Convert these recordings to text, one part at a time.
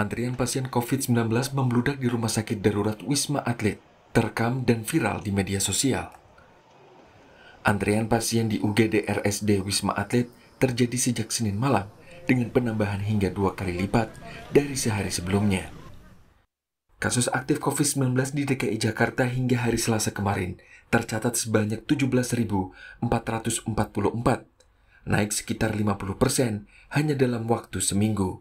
Antrian pasien COVID-19 membludak di rumah sakit darurat Wisma Atlet, terekam dan viral di media sosial. Antrian pasien di UGD RSD Wisma Atlet terjadi sejak Senin malam dengan penambahan hingga dua kali lipat dari sehari sebelumnya. Kasus aktif COVID-19 di DKI Jakarta hingga hari Selasa kemarin tercatat sebanyak 17.444, naik sekitar 50 persen hanya dalam waktu seminggu.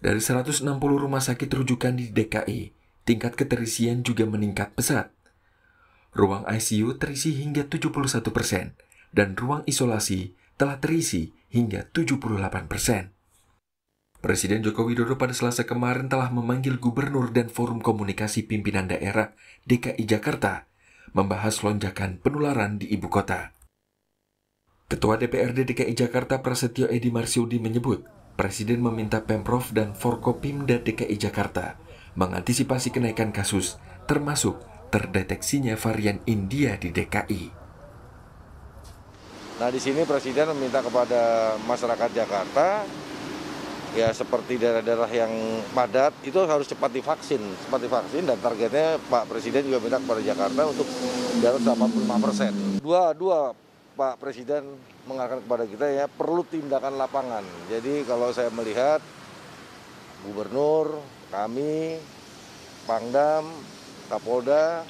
Dari 160 rumah sakit rujukan di DKI, tingkat keterisian juga meningkat pesat. Ruang ICU terisi hingga 71 persen, dan ruang isolasi telah terisi hingga 78 persen. Presiden Joko Widodo pada selasa kemarin telah memanggil gubernur dan forum komunikasi pimpinan daerah DKI Jakarta membahas lonjakan penularan di ibu kota. Ketua DPRD DKI Jakarta Prasetyo Edi Marsudi menyebut, Presiden meminta Pemprov dan Forkopimda DKI Jakarta mengantisipasi kenaikan kasus, termasuk terdeteksinya varian India di DKI. Nah, di sini Presiden meminta kepada masyarakat Jakarta, ya seperti daerah-daerah yang padat, itu harus cepat divaksin. Cepat divaksin dan targetnya Pak Presiden juga minta kepada Jakarta untuk di atas 85 persen. Dua, dua Pak Presiden mengarahkan kepada kita ya perlu tindakan lapangan. Jadi kalau saya melihat gubernur, kami, Pangdam, Kapolda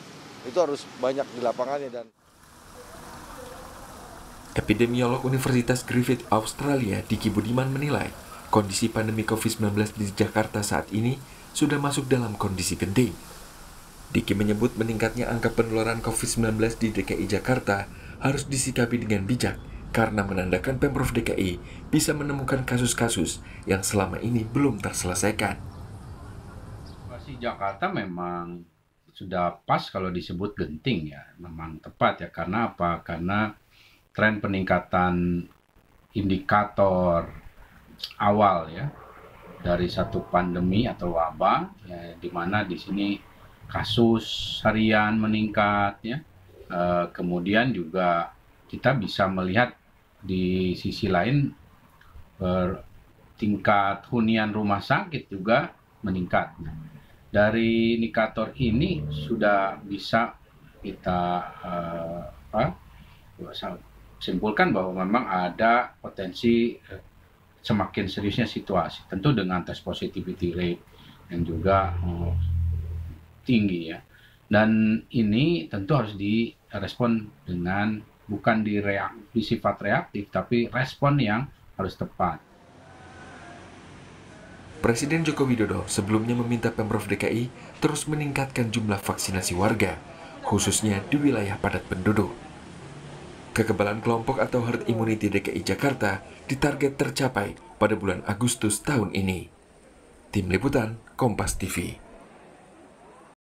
itu harus banyak di lapangannya dan Epidemiolog Universitas Griffith Australia Diki Budiman menilai kondisi pandemi COVID-19 di Jakarta saat ini sudah masuk dalam kondisi genting. Diki menyebut meningkatnya angka penularan COVID-19 di DKI Jakarta harus disikapi dengan bijak karena menandakan Pemprov DKI bisa menemukan kasus-kasus yang selama ini belum terselesaikan. Masih Jakarta memang sudah pas kalau disebut genting ya, memang tepat ya. Karena apa? Karena tren peningkatan indikator awal ya dari satu pandemi atau wabah ya, di mana di sini kasus harian meningkat ya Eh, kemudian juga kita bisa melihat di sisi lain uh, tingkat hunian rumah sakit juga meningkat. Dari indikator ini sudah bisa kita uh, apa, simpulkan bahwa memang ada potensi semakin seriusnya situasi tentu dengan tes positivity rate yang juga tinggi ya dan ini tentu harus di respon dengan bukan di, reak, di sifat reaktif, tapi respon yang harus tepat. Presiden Joko Widodo sebelumnya meminta Pemprov DKI terus meningkatkan jumlah vaksinasi warga, khususnya di wilayah padat penduduk. Kekebalan kelompok atau herd immunity DKI Jakarta ditarget tercapai pada bulan Agustus tahun ini. Tim Liputan, Kompas TV.